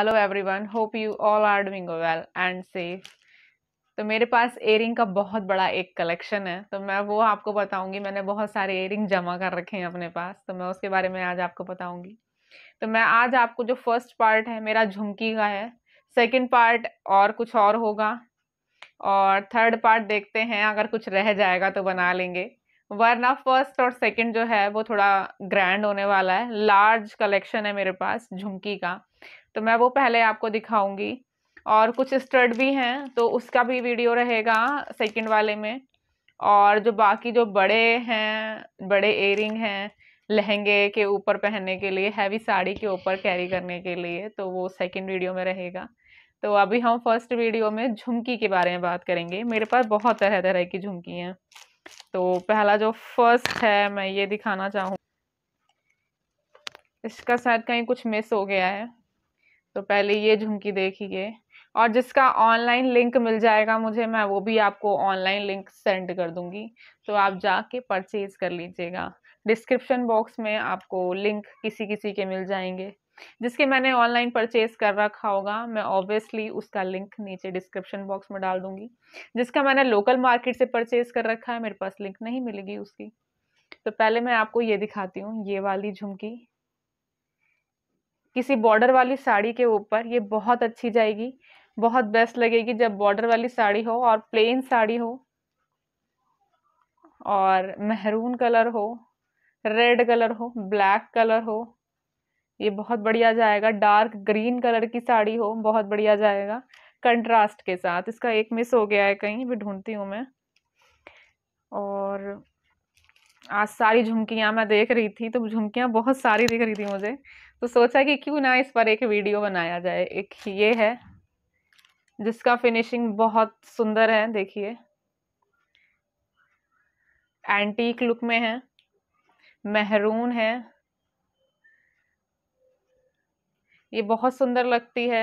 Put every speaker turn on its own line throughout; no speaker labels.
hello everyone hope you all are doing well and safe तो मेरे पास earring का बहुत बड़ा एक कलेक्शन है तो मैं वो आपको बताऊंगी मैंने बहुत सारे एयरिंग जमा कर रखे हैं अपने पास तो मैं उसके बारे में आज आपको बताऊंगी तो मैं आज आपको जो फर्स्ट पार्ट है मेरा झुमकी का है सेकेंड पार्ट और कुछ और होगा और थर्ड पार्ट देखते हैं अगर कुछ रह जाएगा तो बना लेंगे वरना फर्स्ट और सेकंड जो है वो थोड़ा ग्रैंड होने वाला है लार्ज कलेक्शन है मेरे पास झुमकी का तो मैं वो पहले आपको दिखाऊंगी और कुछ स्टड भी हैं तो उसका भी वीडियो रहेगा सेकंड वाले में और जो बाकी जो बड़े हैं बड़े एयरिंग हैं लहंगे के ऊपर पहनने के लिए हैवी साड़ी के ऊपर कैरी करने के लिए तो वो सेकेंड वीडियो में रहेगा तो अभी हम फर्स्ट वीडियो में झुमकी के बारे में बात करेंगे मेरे पास बहुत तरह तरह की झुमकी हैं तो पहला जो फर्स्ट है मैं ये दिखाना चाहूँ इसका शायद कहीं कुछ मिस हो गया है तो पहले ये झुमकी देखिए और जिसका ऑनलाइन लिंक मिल जाएगा मुझे मैं वो भी आपको ऑनलाइन लिंक सेंड कर दूंगी तो आप जाके परचेज कर लीजिएगा डिस्क्रिप्शन बॉक्स में आपको लिंक किसी किसी के मिल जाएंगे जिसके मैंने ऑनलाइन परचेज कर रखा होगा मैं ऑब्वियसली उसका लिंक नीचे डिस्क्रिप्शन बॉक्स में डाल दूंगी जिसका मैंने लोकल मार्केट से परचेज कर रखा है मेरे पास लिंक नहीं मिलेगी उसकी तो पहले मैं आपको ये दिखाती हूँ ये वाली झुमकी किसी बॉर्डर वाली साड़ी के ऊपर ये बहुत अच्छी जाएगी बहुत बेस्ट लगेगी जब बॉर्डर वाली साड़ी हो और प्लेन साड़ी हो और मेहरून कलर हो रेड कलर हो ब्लैक कलर हो ये बहुत बढ़िया जाएगा डार्क ग्रीन कलर की साड़ी हो बहुत बढ़िया जाएगा कंट्रास्ट के साथ इसका एक मिस हो गया है कहीं भी ढूंढती हूँ मैं और आज सारी झुमकियाँ मैं देख रही थी तो झुमकियाँ बहुत सारी दिख रही थी मुझे तो सोचा कि क्यों ना इस पर एक वीडियो बनाया जाए एक ये है जिसका फिनिशिंग बहुत सुंदर है देखिए एंटीक लुक में है मेहरून है ये बहुत सुंदर लगती है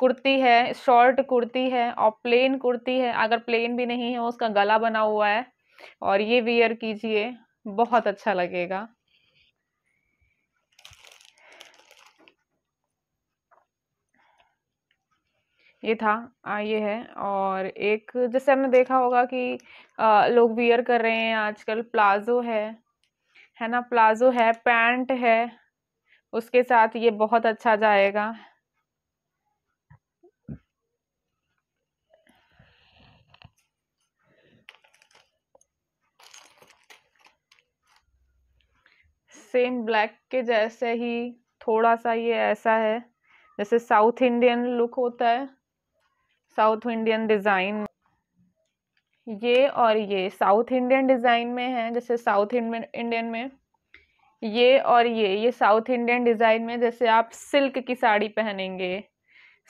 कुर्ती है शॉर्ट कुर्ती है और प्लेन कुर्ती है अगर प्लेन भी नहीं है उसका गला बना हुआ है और ये वियर कीजिए बहुत अच्छा लगेगा ये था आ, ये है और एक जैसे हमने देखा होगा कि आ, लोग वियर कर रहे हैं आजकल प्लाजो है है ना प्लाजो है पैंट है उसके साथ ये बहुत अच्छा जाएगा सेम ब्लैक के जैसे ही थोड़ा सा ये ऐसा है जैसे साउथ इंडियन लुक होता है साउथ इंडियन डिज़ाइन ये और ये साउथ इंडियन डिज़ाइन में है जैसे साउथ इंडियन में ये और ये ये साउथ इंडियन डिज़ाइन में जैसे आप सिल्क की साड़ी पहनेंगे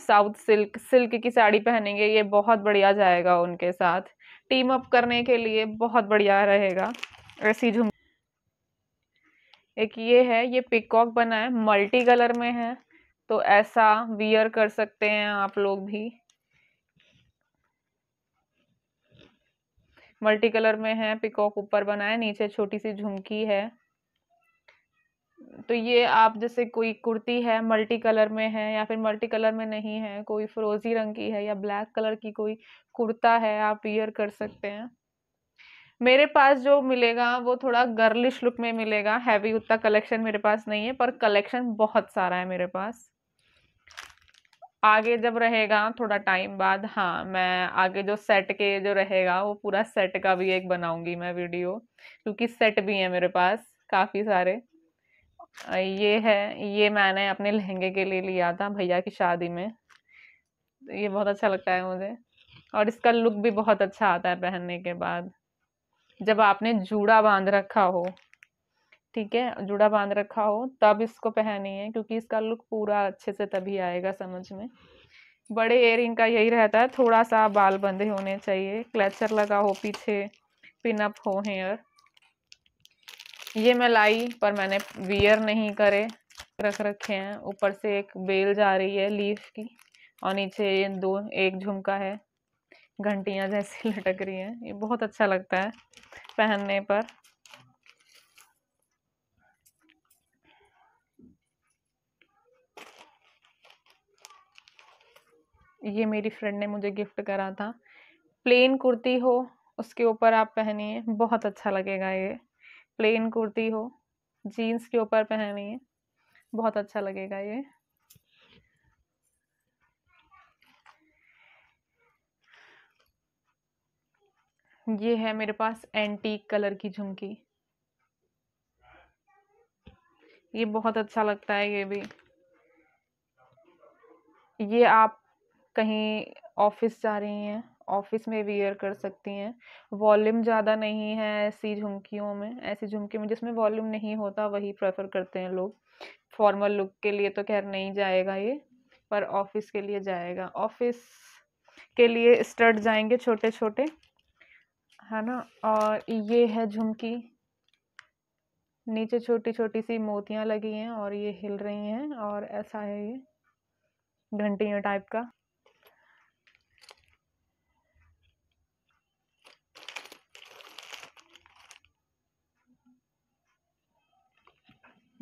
साउथ सिल्क सिल्क की साड़ी पहनेंगे ये बहुत बढ़िया जाएगा उनके साथ टीम अप करने के लिए बहुत बढ़िया रहेगा ऐसी झुम एक ये है ये पिकॉक बना है मल्टी कलर में है तो ऐसा वियर कर सकते हैं आप लोग भी मल्टी कलर में है पिकॉक ऊपर बना है नीचे छोटी सी झुमकी है तो ये आप जैसे कोई कुर्ती है मल्टी कलर में है या फिर मल्टी कलर में नहीं है कोई फ्रोजी रंग की है या ब्लैक कलर की कोई कुर्ता है आप वियर कर सकते हैं मेरे पास जो मिलेगा वो थोड़ा गर्लिश लुक में मिलेगा हैवी उतना कलेक्शन मेरे पास नहीं है पर कलेक्शन बहुत सारा है मेरे पास आगे जब रहेगा थोड़ा टाइम बाद हाँ मैं आगे जो सेट के जो रहेगा वो पूरा सेट का भी एक बनाऊंगी मैं वीडियो क्योंकि सेट भी है मेरे पास काफ़ी सारे ये है ये मैंने अपने लहंगे के लिए लिया था भैया की शादी में ये बहुत अच्छा लगता है मुझे और इसका लुक भी बहुत अच्छा आता है पहनने के बाद जब आपने जूड़ा बांध रखा हो ठीक है जूड़ा बांध रखा हो तब इसको पहनी है क्योंकि इसका लुक पूरा अच्छे से तभी आएगा समझ में बड़े एयरिंग का यही रहता है थोड़ा सा बाल बंधे होने चाहिए क्लचर लगा हो पीछे पिनअप हो हेयर ये मैं लाई पर मैंने वियर नहीं करे रख रखे हैं ऊपर से एक बेल जा रही है लीफ की और नीचे ये दो एक झुमका है घंटियाँ जैसी लटक रही हैं ये बहुत अच्छा लगता है पहनने पर ये मेरी फ्रेंड ने मुझे गिफ्ट करा था प्लेन कुर्ती हो उसके ऊपर आप पहनिए बहुत अच्छा लगेगा ये प्लेन कुर्ती हो जीन्स के ऊपर पहनिए बहुत अच्छा लगेगा ये ये है मेरे पास एंटीक कलर की झुमकी ये बहुत अच्छा लगता है ये भी ये आप कहीं ऑफिस जा रही हैं ऑफिस में वियर कर सकती हैं वॉल्यूम ज़्यादा नहीं है ऐसी झुमकियों में ऐसी झुमकी में जिसमें वॉल्यूम नहीं होता वही प्रेफर करते हैं लोग फॉर्मल लुक के लिए तो खैर नहीं जाएगा ये पर ऑफिस के लिए जाएगा ऑफिस के लिए स्टर्ट जाएंगे छोटे छोटे है ना और ये है झुमकी नीचे छोटी छोटी सी मोतियाँ लगी हैं और ये हिल रही हैं और ऐसा है ये घंटियों टाइप का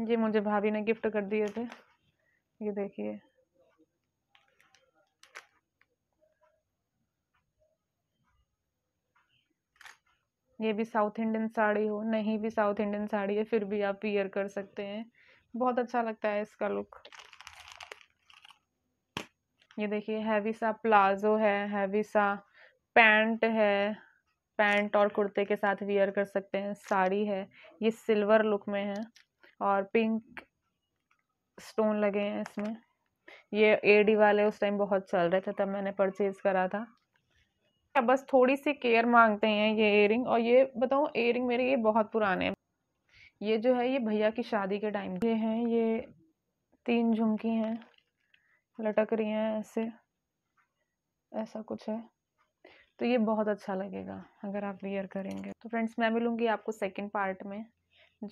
ये मुझे भाभी ने गिफ्ट कर दिए थे ये देखिए ये भी साउथ इंडियन साड़ी हो नहीं भी साउथ इंडियन साड़ी है फिर भी आप पियर कर सकते हैं बहुत अच्छा लगता है इसका लुक ये देखिए हैवी सा प्लाजो है हैवी सा पैंट है पैंट और कुर्ते के साथ वियर कर सकते हैं साड़ी है ये सिल्वर लुक में है और पिंक स्टोन लगे हैं इसमें ये एडी वाले उस टाइम बहुत चल रहे थे तब मैंने परचेज़ करा था बस थोड़ी सी केयर मांगते हैं ये एयरिंग और ये बताऊँ एयरिंग मेरे ये बहुत पुराने हैं ये जो है ये भैया की शादी के टाइम ये हैं ये तीन झुमकी हैं लटक रही हैं ऐसे ऐसा कुछ है तो ये बहुत अच्छा लगेगा अगर आप वेयर करेंगे तो फ्रेंड्स मैं मिलूँगी आपको सेकंड पार्ट में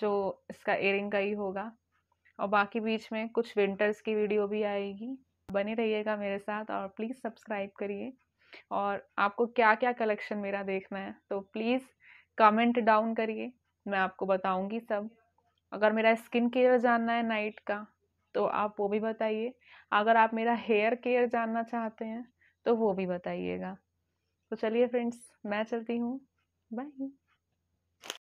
जो इसका एयरिंग का ही होगा और बाकी बीच में कुछ विंटर्स की वीडियो भी आएगी बने रहिएगा मेरे साथ और प्लीज़ सब्सक्राइब करिए और आपको क्या क्या कलेक्शन मेरा देखना है तो प्लीज़ कमेंट डाउन करिए मैं आपको बताऊंगी सब अगर मेरा स्किन केयर जानना है नाइट का तो आप वो भी बताइए अगर आप मेरा हेयर केयर जानना चाहते हैं तो वो भी बताइएगा तो चलिए फ्रेंड्स मैं चलती हूँ बाय